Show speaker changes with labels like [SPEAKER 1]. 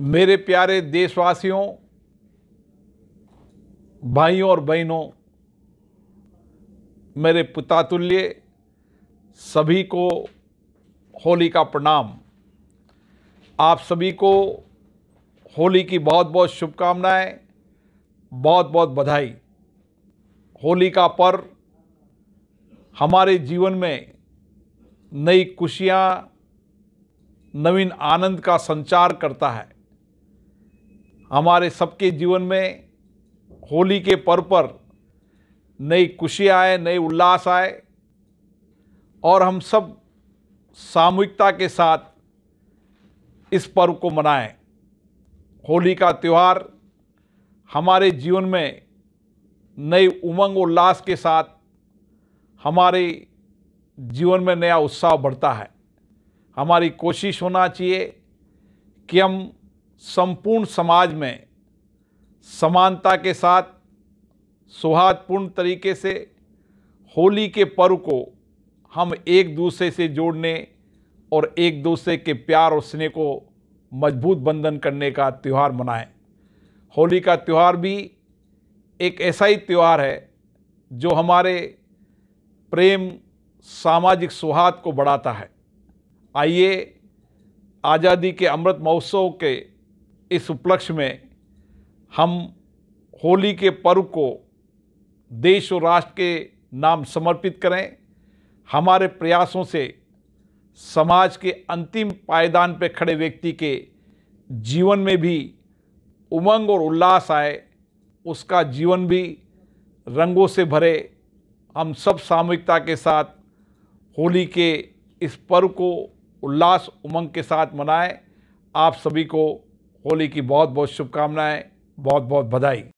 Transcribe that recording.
[SPEAKER 1] मेरे प्यारे देशवासियों भाइयों और बहनों मेरे पितातुल्य सभी को होली का प्रणाम आप सभी को होली की बहुत बहुत शुभकामनाएं बहुत बहुत बधाई होली का पर्व हमारे जीवन में नई खुशियाँ नवीन आनंद का संचार करता है हमारे सबके जीवन में होली के पर्व पर नई खुशी आए नई उल्लास आए और हम सब सामूहिकता के साथ इस पर्व को मनाएं होली का त्यौहार हमारे जीवन में नई उमंग उल्लास के साथ हमारे जीवन में नया उत्साह बढ़ता है हमारी कोशिश होना चाहिए कि हम संपूर्ण समाज में समानता के साथ सौहार्दपूर्ण तरीके से होली के पर्व को हम एक दूसरे से जोड़ने और एक दूसरे के प्यार और स्नेह को मजबूत बंधन करने का त्यौहार मनाएं होली का त्यौहार भी एक ऐसा ही त्यौहार है जो हमारे प्रेम सामाजिक सौहार्द को बढ़ाता है आइए आज़ादी के अमृत महोत्सव के इस उपलक्ष्य में हम होली के पर्व को देश और राष्ट्र के नाम समर्पित करें हमारे प्रयासों से समाज के अंतिम पायदान पर खड़े व्यक्ति के जीवन में भी उमंग और उल्लास आए उसका जीवन भी रंगों से भरे हम सब सामूहिकता के साथ होली के इस पर्व को उल्लास उमंग के साथ मनाएं आप सभी को होली की बहुत बहुत शुभकामनाएं बहुत बहुत बधाई